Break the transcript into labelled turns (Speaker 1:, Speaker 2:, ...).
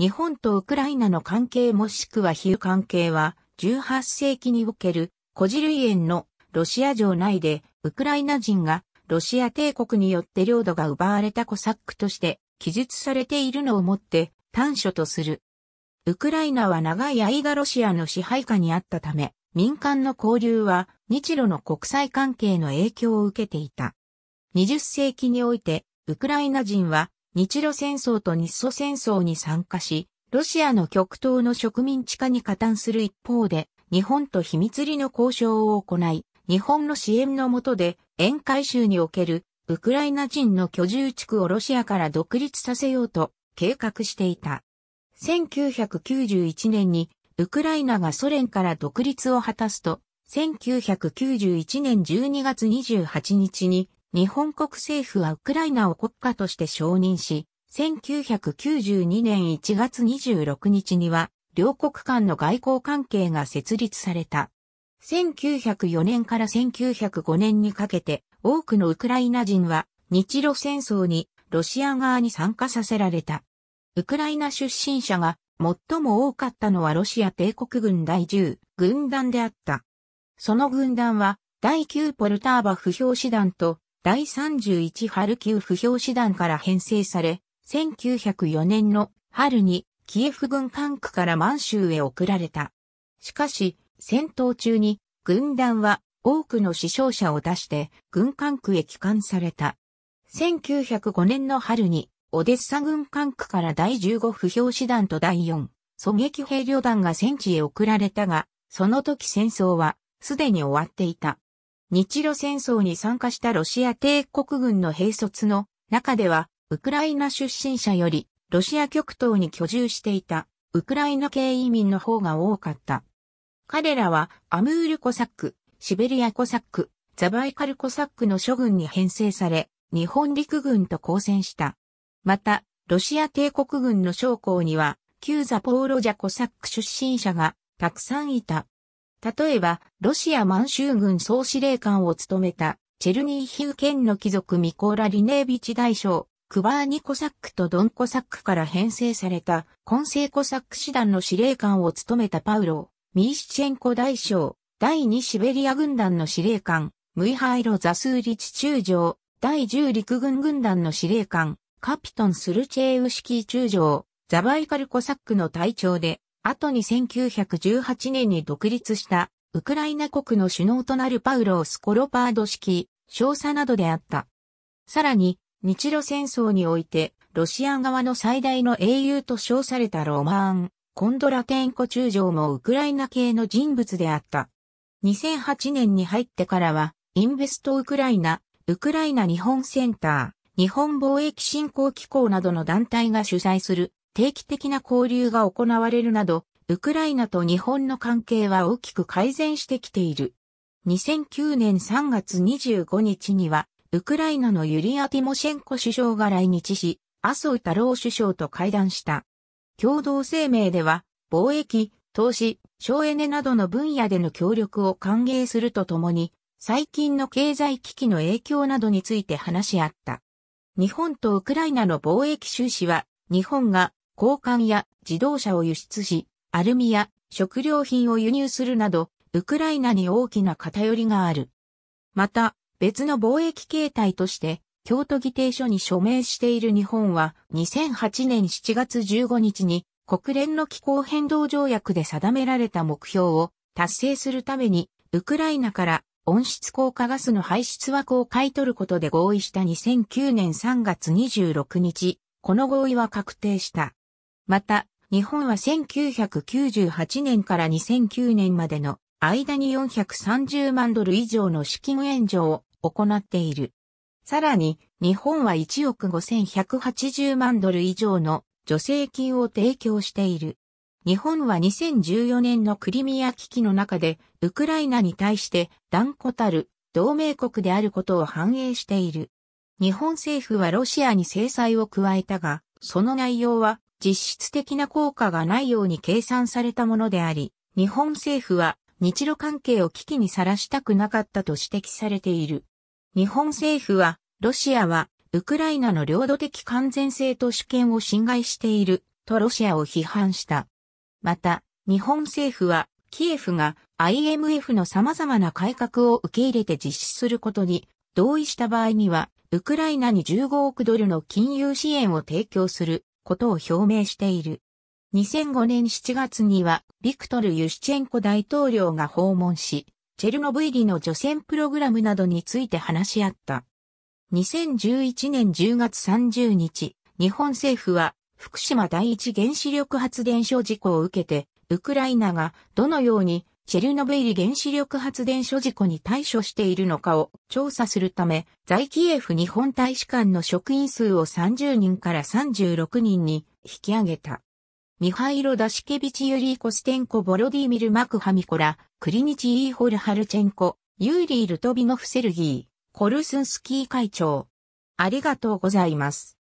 Speaker 1: 日本とウクライナの関係もしくは比喩関係は、18世紀における、古事類園のロシア城内で、ウクライナ人が、ロシア帝国によって領土が奪われたコサックとして、記述されているのをもって、短所とする。ウクライナは長い間ロシアの支配下にあったため、民間の交流は日露の国際関係の影響を受けていた。20世紀において、ウクライナ人は日露戦争と日ソ戦争に参加し、ロシアの極東の植民地化に加担する一方で、日本と秘密裏の交渉を行い、日本の支援のもとで、沿海州におけるウクライナ人の居住地区をロシアから独立させようと計画していた。1991年にウクライナがソ連から独立を果たすと、1991年12月28日に日本国政府はウクライナを国家として承認し、1992年1月26日には、両国間の外交関係が設立された。1904年から1905年にかけて、多くのウクライナ人は、日露戦争に、ロシア側に参加させられた。ウクライナ出身者が、最も多かったのはロシア帝国軍第10軍団であった。その軍団は、第9ポルターバ不評師団と第31ハルキウ不評師団から編成され、1904年の春にキエフ軍管区から満州へ送られた。しかし、戦闘中に軍団は多くの死傷者を出して軍管区へ帰還された。1905年の春にオデッサ軍管区から第15不評師団と第4狙撃兵旅団が戦地へ送られたが、その時戦争はすでに終わっていた。日露戦争に参加したロシア帝国軍の兵卒の中では、ウクライナ出身者より、ロシア極東に居住していた、ウクライナ系移民の方が多かった。彼らは、アムールコサック、シベリアコサック、ザバイカルコサックの諸軍に編成され、日本陸軍と交戦した。また、ロシア帝国軍の将校には、旧ザポーロジャコサック出身者がたくさんいた。例えば、ロシア満州軍総司令官を務めた、チェルニーヒウ県の貴族ミコーラ・リネービチ大将、クバーニコサックとドンコサックから編成された、混成コサック師団の司令官を務めたパウロ、ミーシチェンコ大将、第2シベリア軍団の司令官、ムイハイロ・ザスーリチ中将、第10陸軍軍団の司令官、カピトン・スルチェーウシキー中将、ザバイカル・コサックの隊長で、後に1918年に独立したウクライナ国の首脳となるパウロー・スコロパード式、少佐などであった。さらに、日露戦争において、ロシア側の最大の英雄と称されたロマーン、コンドラテンコ中将もウクライナ系の人物であった。2008年に入ってからは、インベストウクライナ、ウクライナ日本センター、日本貿易振興機構などの団体が主催する定期的な交流が行われるなど、ウクライナと日本の関係は大きく改善してきている。2009年3月25日には、ウクライナのユリア・ティモシェンコ首相が来日し、麻生太郎首相と会談した。共同声明では、貿易、投資、省エネなどの分野での協力を歓迎するとともに、最近の経済危機の影響などについて話し合った。日本とウクライナの貿易収支は、日本が交換や自動車を輸出し、アルミや食料品を輸入するなど、ウクライナに大きな偏りがある。また、別の貿易形態として、京都議定書に署名している日本は、2008年7月15日に、国連の気候変動条約で定められた目標を達成するために、ウクライナから温室効果ガスの排出枠を買い取ることで合意した2009年3月26日、この合意は確定した。また、日本は1998年から2009年までの間に430万ドル以上の資金援助を行っている。さらに、日本は1億5180万ドル以上の助成金を提供している。日本は2014年のクリミア危機の中で、ウクライナに対して断固たる同盟国であることを反映している。日本政府はロシアに制裁を加えたが、その内容は実質的な効果がないように計算されたものであり、日本政府は日露関係を危機にさらしたくなかったと指摘されている。日本政府は、ロシアは、ウクライナの領土的完全性と主権を侵害している、とロシアを批判した。また、日本政府は、キエフが IMF の様々な改革を受け入れて実施することに同意した場合には、ウクライナに15億ドルの金融支援を提供することを表明している。2005年7月には、ビクトル・ユシチェンコ大統領が訪問し、チェルノブイリの除染プログラムなどについて話し合った。2011年10月30日、日本政府は、福島第一原子力発電所事故を受けて、ウクライナがどのようにチェルノブイリ原子力発電所事故に対処しているのかを調査するため、在キエフ日本大使館の職員数を30人から36人に引き上げた。ミハイロ・ダシケビチ・ユリー・コステンコ・ボロディミル・マクハミコラ、クリニチ・イーホル・ハルチェンコ、ユーリー・ルトビノフ・セルギー、コルスンスキー会長。ありがとうございます。